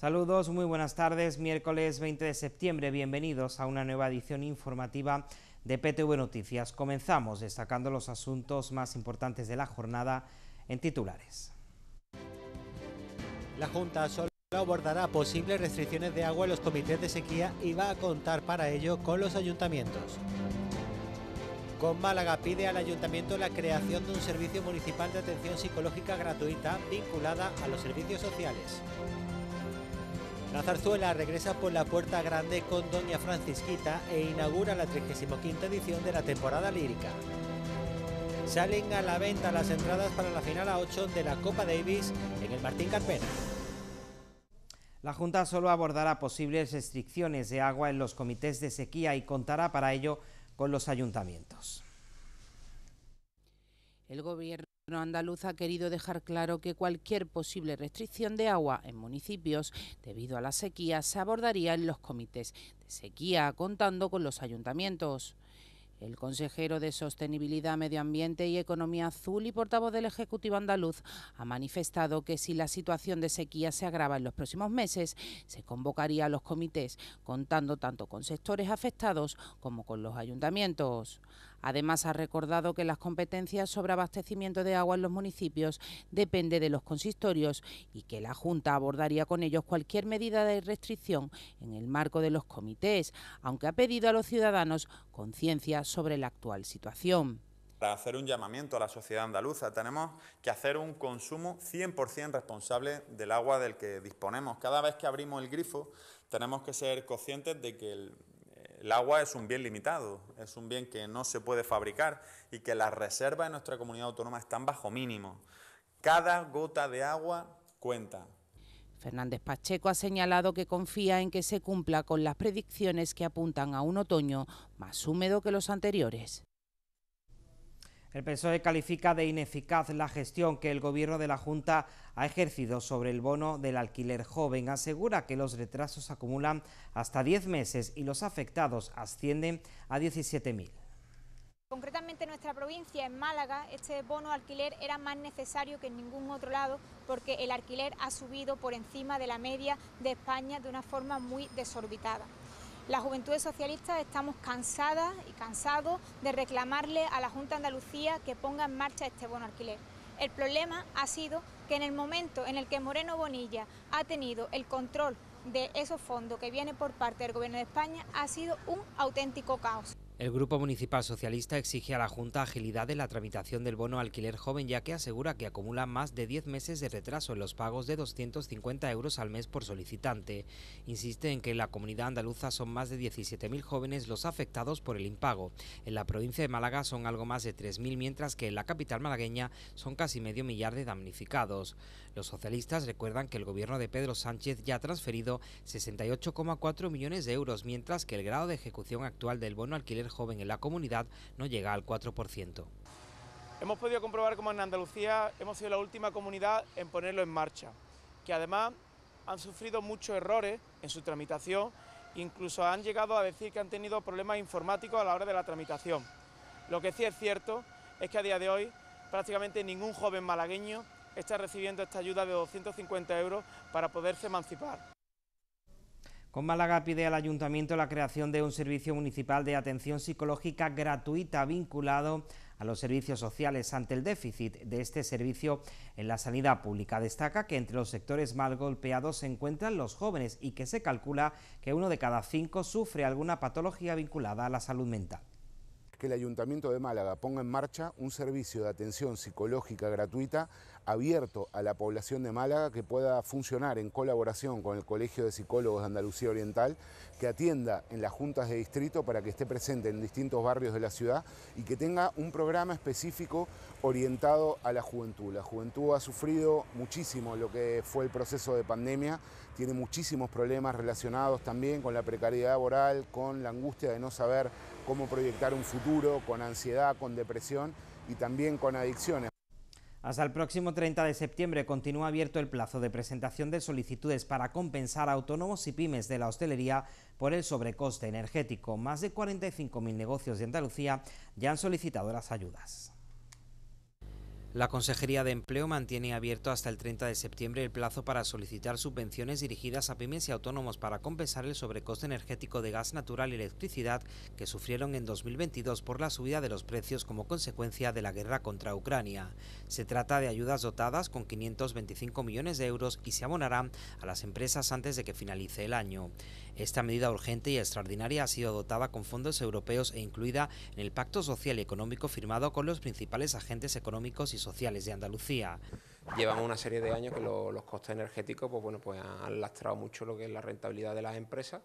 Saludos, muy buenas tardes, miércoles 20 de septiembre, bienvenidos a una nueva edición informativa de PTV Noticias. Comenzamos destacando los asuntos más importantes de la jornada en titulares. La Junta solo abordará posibles restricciones de agua en los comités de sequía y va a contar para ello con los ayuntamientos. Con Málaga pide al ayuntamiento la creación de un servicio municipal de atención psicológica gratuita vinculada a los servicios sociales. La zarzuela regresa por la puerta grande con Doña Francisquita e inaugura la 35 edición de la temporada lírica. Salen a la venta las entradas para la final a 8 de la Copa Davis en el Martín Carpena. La Junta solo abordará posibles restricciones de agua en los comités de sequía y contará para ello con los ayuntamientos. El gobierno andaluz ha querido dejar claro que cualquier posible restricción de agua en municipios debido a la sequía se abordaría en los comités de sequía, contando con los ayuntamientos. El consejero de Sostenibilidad, Medio Ambiente y Economía Azul y portavoz del Ejecutivo Andaluz ha manifestado que si la situación de sequía se agrava en los próximos meses, se convocaría a los comités, contando tanto con sectores afectados como con los ayuntamientos. Además, ha recordado que las competencias sobre abastecimiento de agua en los municipios depende de los consistorios y que la Junta abordaría con ellos cualquier medida de restricción en el marco de los comités, aunque ha pedido a los ciudadanos conciencia sobre la actual situación para hacer un llamamiento a la sociedad andaluza. Tenemos que hacer un consumo 100% responsable del agua del que disponemos. Cada vez que abrimos el grifo tenemos que ser conscientes de que el el agua es un bien limitado, es un bien que no se puede fabricar y que las reservas en nuestra comunidad autónoma están bajo mínimo. Cada gota de agua cuenta. Fernández Pacheco ha señalado que confía en que se cumpla con las predicciones que apuntan a un otoño más húmedo que los anteriores. El PSOE califica de ineficaz la gestión que el gobierno de la Junta ha ejercido sobre el bono del alquiler joven. Asegura que los retrasos acumulan hasta 10 meses y los afectados ascienden a 17.000. Concretamente en nuestra provincia, en Málaga, este bono alquiler era más necesario que en ningún otro lado porque el alquiler ha subido por encima de la media de España de una forma muy desorbitada. Las juventudes socialistas estamos cansadas y cansados de reclamarle a la Junta de Andalucía que ponga en marcha este bono alquiler. El problema ha sido que en el momento en el que Moreno Bonilla ha tenido el control de esos fondos que viene por parte del Gobierno de España ha sido un auténtico caos. El Grupo Municipal Socialista exige a la Junta agilidad en la tramitación del bono alquiler joven ya que asegura que acumula más de 10 meses de retraso en los pagos de 250 euros al mes por solicitante. Insiste en que en la comunidad andaluza son más de 17.000 jóvenes los afectados por el impago. En la provincia de Málaga son algo más de 3.000 mientras que en la capital malagueña son casi medio millar de damnificados. Los socialistas recuerdan que el gobierno de Pedro Sánchez ya ha transferido 68,4 millones de euros mientras que el grado de ejecución actual del bono alquiler joven en la comunidad no llega al 4%. Hemos podido comprobar cómo en Andalucía hemos sido la última comunidad en ponerlo en marcha, que además han sufrido muchos errores en su tramitación, incluso han llegado a decir que han tenido problemas informáticos a la hora de la tramitación. Lo que sí es cierto es que a día de hoy prácticamente ningún joven malagueño está recibiendo esta ayuda de 250 euros para poderse emancipar. Con Málaga pide al Ayuntamiento la creación de un servicio municipal de atención psicológica gratuita vinculado a los servicios sociales ante el déficit de este servicio en la sanidad pública. Destaca que entre los sectores más golpeados se encuentran los jóvenes y que se calcula que uno de cada cinco sufre alguna patología vinculada a la salud mental que el Ayuntamiento de Málaga ponga en marcha un servicio de atención psicológica gratuita abierto a la población de Málaga que pueda funcionar en colaboración con el Colegio de Psicólogos de Andalucía Oriental, que atienda en las juntas de distrito para que esté presente en distintos barrios de la ciudad y que tenga un programa específico orientado a la juventud. La juventud ha sufrido muchísimo lo que fue el proceso de pandemia, tiene muchísimos problemas relacionados también con la precariedad laboral, con la angustia de no saber cómo proyectar un futuro con ansiedad, con depresión y también con adicciones. Hasta el próximo 30 de septiembre continúa abierto el plazo de presentación de solicitudes para compensar a autónomos y pymes de la hostelería por el sobrecoste energético. Más de 45.000 negocios de Andalucía ya han solicitado las ayudas. La Consejería de Empleo mantiene abierto hasta el 30 de septiembre el plazo para solicitar subvenciones dirigidas a pymes y autónomos para compensar el sobrecoste energético de gas natural y electricidad que sufrieron en 2022 por la subida de los precios como consecuencia de la guerra contra Ucrania. Se trata de ayudas dotadas con 525 millones de euros y se abonarán a las empresas antes de que finalice el año. Esta medida urgente y extraordinaria ha sido dotada con fondos europeos e incluida en el Pacto Social y Económico firmado con los principales agentes económicos y sociales de Andalucía. Llevamos una serie de años que los costes energéticos pues, bueno, pues han lastrado mucho lo que es la rentabilidad de las empresas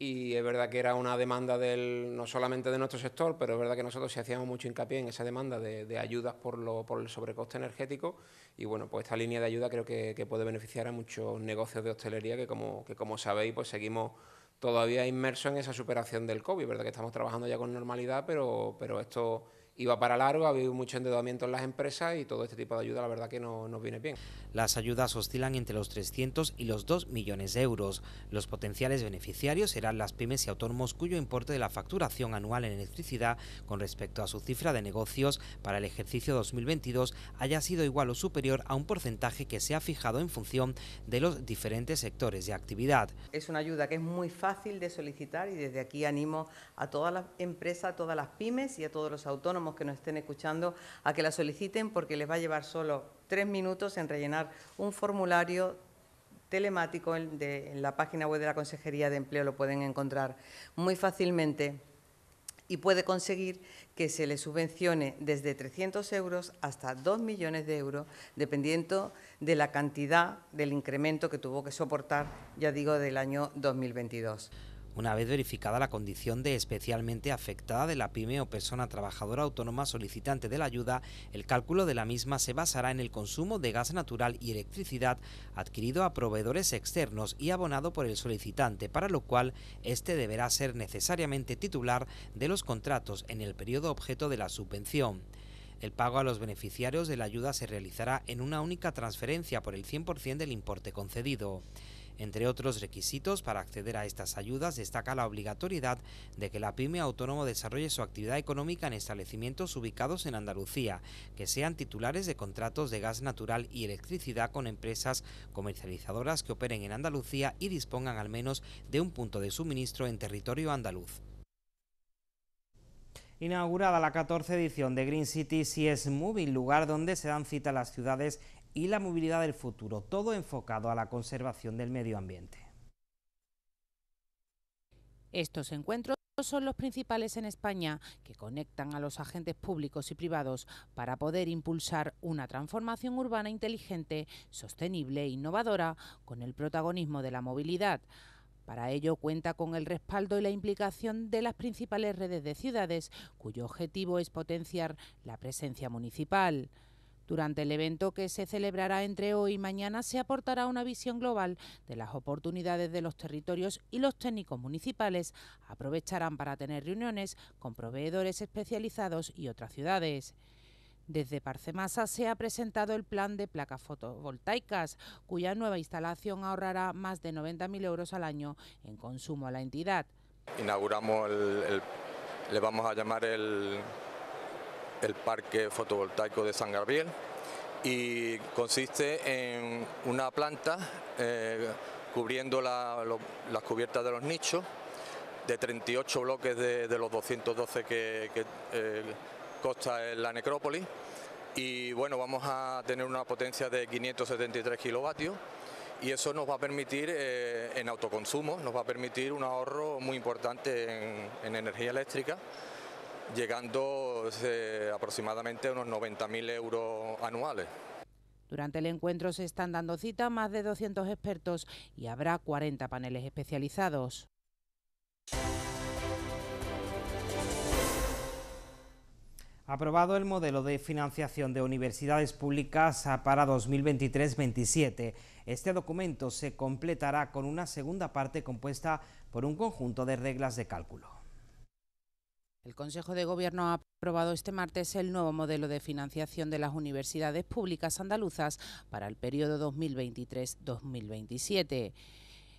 y es verdad que era una demanda del, no solamente de nuestro sector, pero es verdad que nosotros sí hacíamos mucho hincapié en esa demanda de, ayudas por, lo, por el sobrecoste energético y bueno, pues esta línea de ayuda creo que, puede beneficiar a muchos negocios de hostelería que como, que como sabéis pues seguimos todavía inmersos en esa superación del COVID, verdad que estamos trabajando ya con normalidad, pero, pero esto iba para largo, ha habido mucho endeudamiento en las empresas y todo este tipo de ayuda la verdad que no nos viene bien. Las ayudas oscilan entre los 300 y los 2 millones de euros. Los potenciales beneficiarios serán las pymes y autónomos cuyo importe de la facturación anual en electricidad con respecto a su cifra de negocios para el ejercicio 2022 haya sido igual o superior a un porcentaje que se ha fijado en función de los diferentes sectores de actividad. Es una ayuda que es muy fácil de solicitar y desde aquí animo a todas las empresas, a todas las pymes y a todos los autónomos que nos estén escuchando, a que la soliciten porque les va a llevar solo tres minutos en rellenar un formulario telemático en, en la página web de la Consejería de Empleo, lo pueden encontrar muy fácilmente y puede conseguir que se le subvencione desde 300 euros hasta 2 millones de euros, dependiendo de la cantidad del incremento que tuvo que soportar, ya digo, del año 2022 una vez verificada la condición de especialmente afectada de la pyme o persona trabajadora autónoma solicitante de la ayuda, el cálculo de la misma se basará en el consumo de gas natural y electricidad adquirido a proveedores externos y abonado por el solicitante, para lo cual éste deberá ser necesariamente titular de los contratos en el periodo objeto de la subvención. El pago a los beneficiarios de la ayuda se realizará en una única transferencia por el 100% del importe concedido. Entre otros requisitos para acceder a estas ayudas destaca la obligatoriedad de que la pyme autónomo desarrolle su actividad económica en establecimientos ubicados en Andalucía, que sean titulares de contratos de gas natural y electricidad con empresas comercializadoras que operen en Andalucía y dispongan al menos de un punto de suministro en territorio andaluz. Inaugurada la 14 edición de Green City, si es Moving, lugar donde se dan cita las ciudades y la movilidad del futuro, todo enfocado a la conservación del medio ambiente. Estos encuentros son los principales en España que conectan a los agentes públicos y privados para poder impulsar una transformación urbana inteligente, sostenible e innovadora con el protagonismo de la movilidad. Para ello cuenta con el respaldo y la implicación de las principales redes de ciudades, cuyo objetivo es potenciar la presencia municipal. Durante el evento que se celebrará entre hoy y mañana se aportará una visión global de las oportunidades de los territorios y los técnicos municipales aprovecharán para tener reuniones con proveedores especializados y otras ciudades. Desde Parcemasa se ha presentado el plan de placas fotovoltaicas, cuya nueva instalación ahorrará más de 90.000 euros al año en consumo a la entidad. Inauguramos le vamos a llamar el, el Parque Fotovoltaico de San Gabriel y consiste en una planta eh, cubriendo las cubiertas de los nichos de 38 bloques de, los 212 que, ...costa eh, consta en la necrópolis y bueno, vamos a tener una potencia de 573 kilovatios y eso nos va a permitir eh, en autoconsumo, nos va a permitir un ahorro muy importante en energía eléctrica llegando eh, aproximadamente a unos 90.000 euros anuales. Durante el encuentro se están dando cita a más de 200 expertos y habrá 40 paneles especializados. Aprobado el modelo de financiación de universidades públicas para 2023-27. Este documento se completará con una segunda parte compuesta por un conjunto de reglas de cálculo. El Consejo de Gobierno ha aprobado este martes el nuevo modelo de financiación de las universidades públicas andaluzas para el periodo 2023-2027.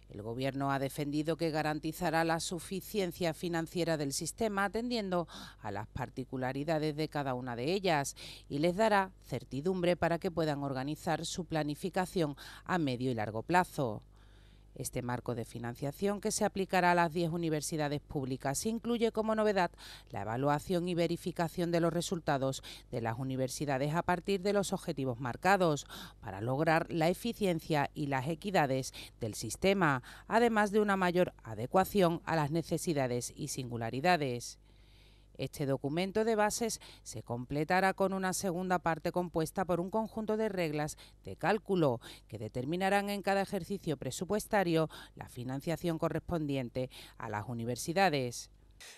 El Gobierno ha defendido que garantizará la suficiencia financiera del sistema atendiendo a las particularidades de cada una de ellas y les dará certidumbre para que puedan organizar su planificación a medio y largo plazo. Este marco de financiación que se aplicará a las 10 universidades públicas incluye como novedad la evaluación y verificación de los resultados de las universidades a partir de los objetivos marcados para lograr la eficiencia y las equidades del sistema, además de una mayor adecuación a las necesidades y singularidades. Este documento de bases se completará con una segunda parte compuesta por un conjunto de reglas de cálculo que determinarán en cada ejercicio presupuestario la financiación correspondiente a las universidades.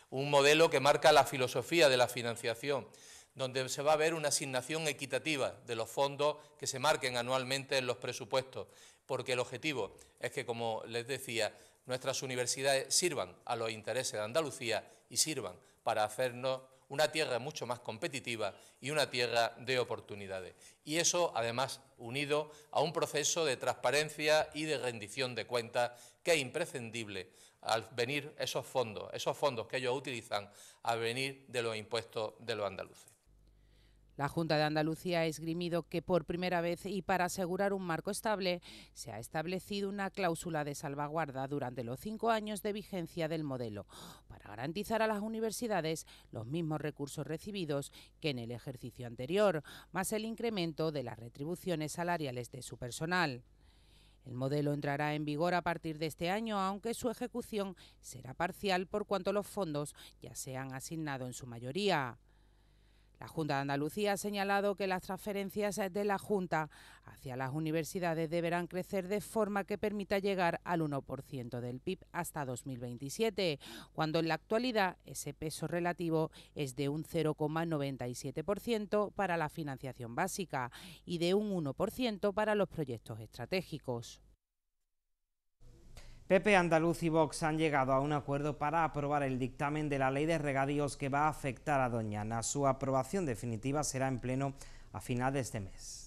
Un modelo que marca la filosofía de la financiación, donde se va a ver una asignación equitativa de los fondos que se marquen anualmente en los presupuestos, porque el objetivo es que, como les decía, nuestras universidades sirvan a los intereses de Andalucía y sirvan para hacernos una tierra mucho más competitiva y una tierra de oportunidades. Y eso, además, unido a un proceso de transparencia y de rendición de cuentas que es imprescindible al venir esos fondos, esos fondos que ellos utilizan, a venir de los impuestos de los andaluces. La Junta de Andalucía ha esgrimido que por primera vez y para asegurar un marco estable se ha establecido una cláusula de salvaguarda durante los cinco años de vigencia del modelo para garantizar a las universidades los mismos recursos recibidos que en el ejercicio anterior, más el incremento de las retribuciones salariales de su personal. El modelo entrará en vigor a partir de este año, aunque su ejecución será parcial por cuanto los fondos ya se han asignado en su mayoría. La Junta de Andalucía ha señalado que las transferencias de la Junta hacia las universidades deberán crecer de forma que permita llegar al 1% del PIB hasta 2027, cuando en la actualidad ese peso relativo es de un 0,97% para la financiación básica y de un 1% para los proyectos estratégicos. Pepe, Andaluz y Vox han llegado a un acuerdo para aprobar el dictamen de la ley de regadíos que va a afectar a Doñana. Su aprobación definitiva será en pleno a finales de este mes.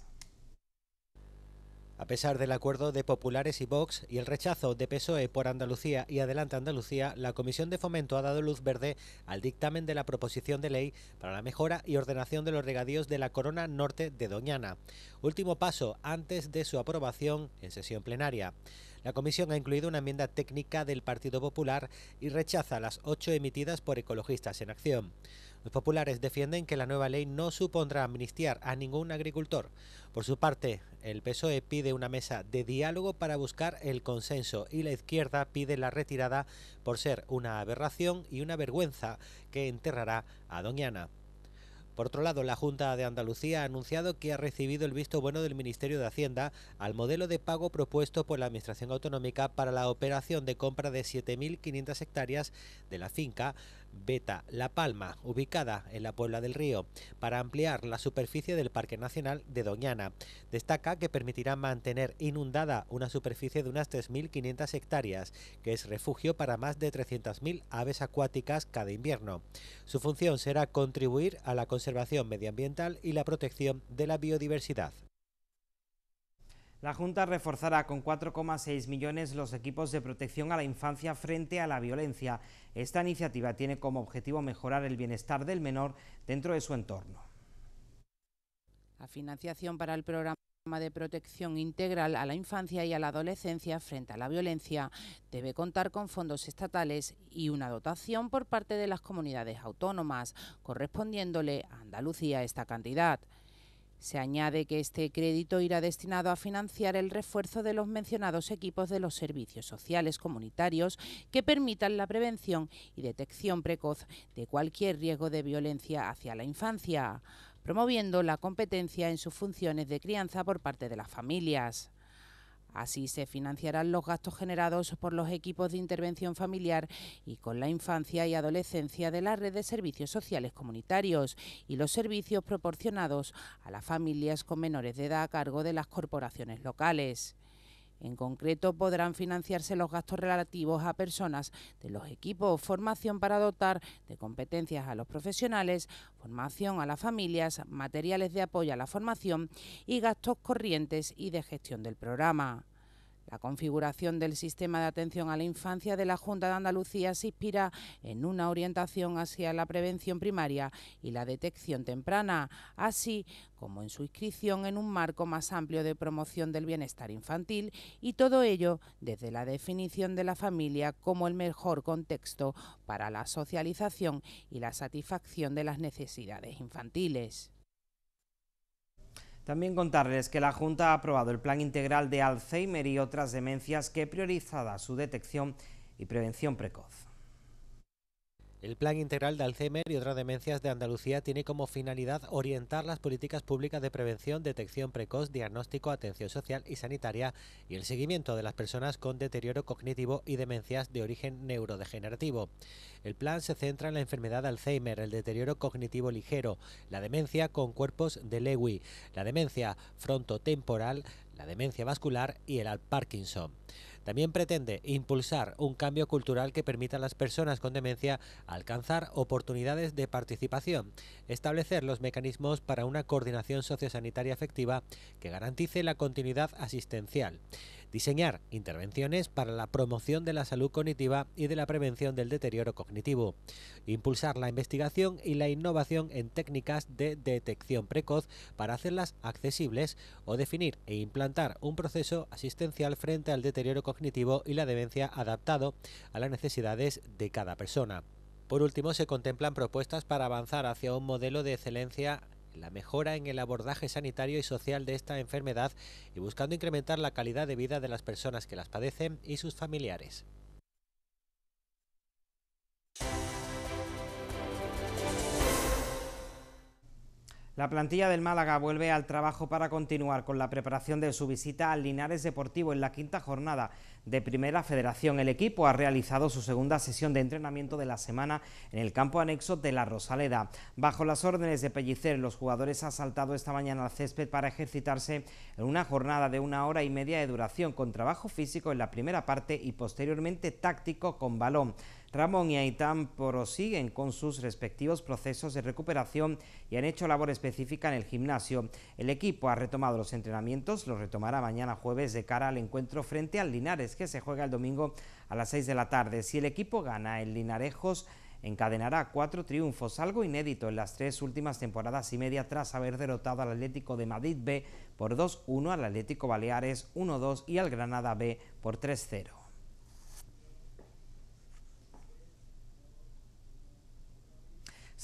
A pesar del acuerdo de Populares y Vox y el rechazo de PSOE por Andalucía y Adelante Andalucía, la Comisión de Fomento ha dado luz verde al dictamen de la proposición de ley para la mejora y ordenación de los regadíos de la Corona Norte de Doñana, último paso antes de su aprobación en sesión plenaria. La comisión ha incluido una enmienda técnica del Partido Popular y rechaza las ocho emitidas por Ecologistas en Acción. Los populares defienden que la nueva ley no supondrá amnistiar a ningún agricultor. Por su parte, el PSOE pide una mesa de diálogo para buscar el consenso y la izquierda pide la retirada por ser una aberración y una vergüenza que enterrará a Doñana. Por otro lado, la Junta de Andalucía ha anunciado que ha recibido el visto bueno del Ministerio de Hacienda al modelo de pago propuesto por la Administración Autonómica para la operación de compra de 7.500 hectáreas de la finca Beta La Palma, ubicada en la Puebla del Río, para ampliar la superficie del Parque Nacional de Doñana. Destaca que permitirá mantener inundada una superficie de unas 3.500 hectáreas, que es refugio para más de 300.000 aves acuáticas cada invierno. Su función será contribuir a la conservación medioambiental y la protección de la biodiversidad. La Junta reforzará con 4,6 millones los equipos de protección a la infancia frente a la violencia. Esta iniciativa tiene como objetivo mejorar el bienestar del menor dentro de su entorno. La financiación para el programa de protección integral a la infancia y a la adolescencia frente a la violencia debe contar con fondos estatales y una dotación por parte de las comunidades autónomas, correspondiéndole a Andalucía esta cantidad. Se añade que este crédito irá destinado a financiar el refuerzo de los mencionados equipos de los servicios sociales comunitarios que permitan la prevención y detección precoz de cualquier riesgo de violencia hacia la infancia, promoviendo la competencia en sus funciones de crianza por parte de las familias. Así se financiarán los gastos generados por los equipos de intervención familiar y con la infancia y adolescencia de la red de servicios sociales comunitarios y los servicios proporcionados a las familias con menores de edad a cargo de las corporaciones locales. En concreto, podrán financiarse los gastos relativos a personas de los equipos, formación para dotar de competencias a los profesionales, formación a las familias, materiales de apoyo a la formación y gastos corrientes y de gestión del programa. La configuración del sistema de atención a la infancia de la Junta de Andalucía se inspira en una orientación hacia la prevención primaria y la detección temprana, así como en su inscripción en un marco más amplio de promoción del bienestar infantil y todo ello desde la definición de la familia como el mejor contexto para la socialización y la satisfacción de las necesidades infantiles. También contarles que la Junta ha aprobado el Plan Integral de Alzheimer y otras demencias que prioriza su detección y prevención precoz. El Plan Integral de Alzheimer y otras demencias de Andalucía tiene como finalidad orientar las políticas públicas de prevención, detección precoz, diagnóstico, atención social y sanitaria y el seguimiento de las personas con deterioro cognitivo y demencias de origen neurodegenerativo. El plan se centra en la enfermedad de Alzheimer, el deterioro cognitivo ligero, la demencia con cuerpos de Lewy, la demencia frontotemporal, la demencia vascular y el Parkinson. También pretende impulsar un cambio cultural que permita a las personas con demencia alcanzar oportunidades de participación, establecer los mecanismos para una coordinación sociosanitaria efectiva que garantice la continuidad asistencial diseñar intervenciones para la promoción de la salud cognitiva y de la prevención del deterioro cognitivo, impulsar la investigación y la innovación en técnicas de detección precoz para hacerlas accesibles o definir e implantar un proceso asistencial frente al deterioro cognitivo y la demencia adaptado a las necesidades de cada persona. Por último, se contemplan propuestas para avanzar hacia un modelo de excelencia la mejora en el abordaje sanitario y social de esta enfermedad y buscando incrementar la calidad de vida de las personas que las padecen y sus familiares. La plantilla del Málaga vuelve al trabajo para continuar con la preparación de su visita al Linares Deportivo en la quinta jornada de Primera Federación. El equipo ha realizado su segunda sesión de entrenamiento de la semana en el campo anexo de La Rosaleda. Bajo las órdenes de Pellicer, los jugadores han saltado esta mañana al césped para ejercitarse en una jornada de una hora y media de duración con trabajo físico en la primera parte y posteriormente táctico con balón. Ramón y Aitán prosiguen con sus respectivos procesos de recuperación y han hecho labor específica en el gimnasio. El equipo ha retomado los entrenamientos, los retomará mañana jueves de cara al encuentro frente al Linares, que se juega el domingo a las 6 de la tarde. Si el equipo gana, el Linarejos encadenará cuatro triunfos, algo inédito en las tres últimas temporadas y media tras haber derrotado al Atlético de Madrid B por 2-1, al Atlético Baleares 1-2 y al Granada B por 3-0.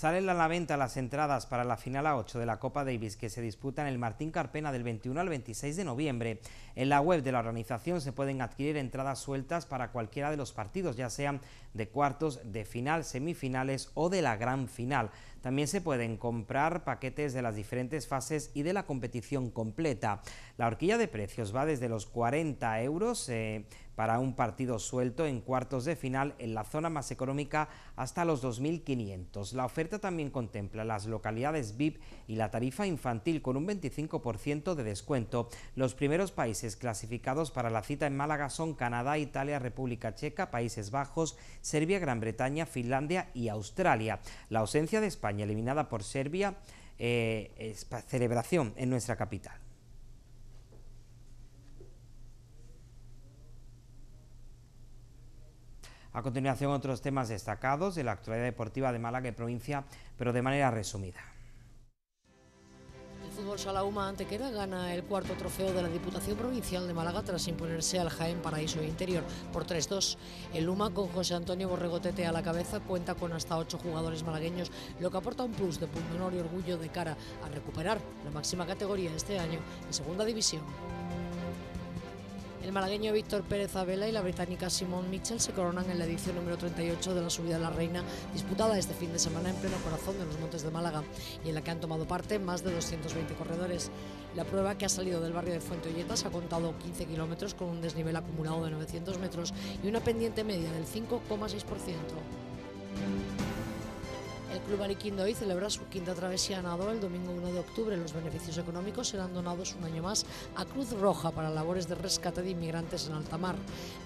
Salen a la venta las entradas para la final A8 de la Copa Davis que se disputa en el Martín Carpena del 21 al 26 de noviembre. En la web de la organización se pueden adquirir entradas sueltas para cualquiera de los partidos, ya sean de cuartos, de final, semifinales o de la gran final. También se pueden comprar paquetes de las diferentes fases y de la competición completa. La horquilla de precios va desde los 40 euros eh, para un partido suelto en cuartos de final en la zona más económica hasta los 2.500. La oferta también contempla las localidades VIP y la tarifa infantil con un 25% de descuento. Los primeros países clasificados para la cita en Málaga son Canadá, Italia, República Checa, Países Bajos, Serbia, Gran Bretaña, Finlandia y Australia. La ausencia de España eliminada por Serbia eh, es celebración en nuestra capital. A continuación, otros temas destacados de la actualidad deportiva de Málaga y provincia, pero de manera resumida. El fútbol Salauma Antequera gana el cuarto trofeo de la Diputación Provincial de Málaga tras imponerse al Jaén Paraíso Interior por 3-2. El Luma, con José Antonio Borregotete a la cabeza, cuenta con hasta ocho jugadores malagueños, lo que aporta un plus de pundonor y orgullo de cara a recuperar la máxima categoría este año en Segunda División. El malagueño Víctor Pérez Abela y la británica Simone Mitchell se coronan en la edición número 38 de la Subida de la Reina, disputada este fin de semana en pleno corazón de los Montes de Málaga y en la que han tomado parte más de 220 corredores. La prueba que ha salido del barrio de Fuente Olletas ha contado 15 kilómetros con un desnivel acumulado de 900 metros y una pendiente media del 5,6%. El Club Ariquindo hoy celebra su quinta travesía a el domingo 1 de octubre. Los beneficios económicos serán donados un año más a Cruz Roja para labores de rescate de inmigrantes en alta mar.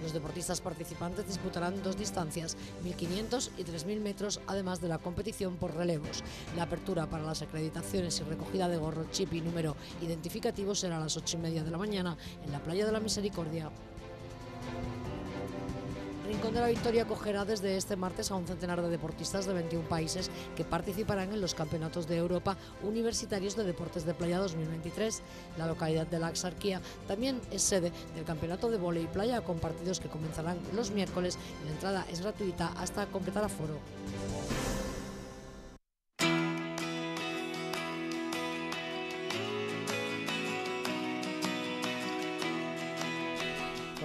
Los deportistas participantes disputarán dos distancias, 1.500 y 3.000 metros, además de la competición por relevos. La apertura para las acreditaciones y recogida de gorro, chip y número identificativo será a las 8 y media de la mañana en la Playa de la Misericordia. Rincón de la Victoria acogerá desde este martes a un centenar de deportistas de 21 países que participarán en los Campeonatos de Europa Universitarios de Deportes de Playa 2023. La localidad de la también es sede del Campeonato de Volei Playa con partidos que comenzarán los miércoles. La entrada es gratuita hasta completar aforo.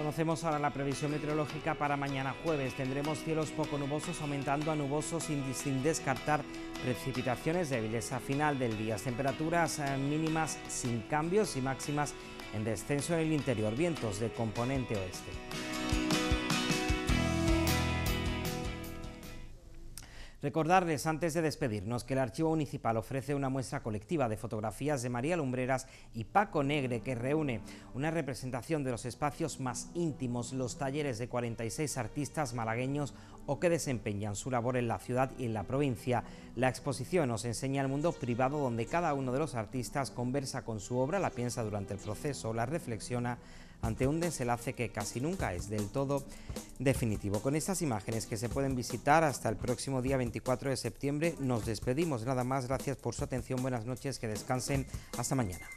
Conocemos ahora la previsión meteorológica para mañana jueves. Tendremos cielos poco nubosos aumentando a nubosos sin, descartar precipitaciones débiles a final del día. Temperaturas eh, mínimas sin cambios y máximas en descenso en el interior. Vientos de componente oeste. Recordarles antes de despedirnos que el Archivo Municipal ofrece una muestra colectiva de fotografías de María Lumbreras y Paco Negre que reúne una representación de los espacios más íntimos, los talleres de 46 artistas malagueños o que desempeñan su labor en la ciudad y en la provincia. La exposición nos enseña el mundo privado donde cada uno de los artistas conversa con su obra, la piensa durante el proceso, la reflexiona, ante un desenlace que casi nunca es del todo definitivo. Con estas imágenes que se pueden visitar hasta el próximo día 24 de septiembre, nos despedimos. Nada más, gracias por su atención, buenas noches, que descansen, hasta mañana.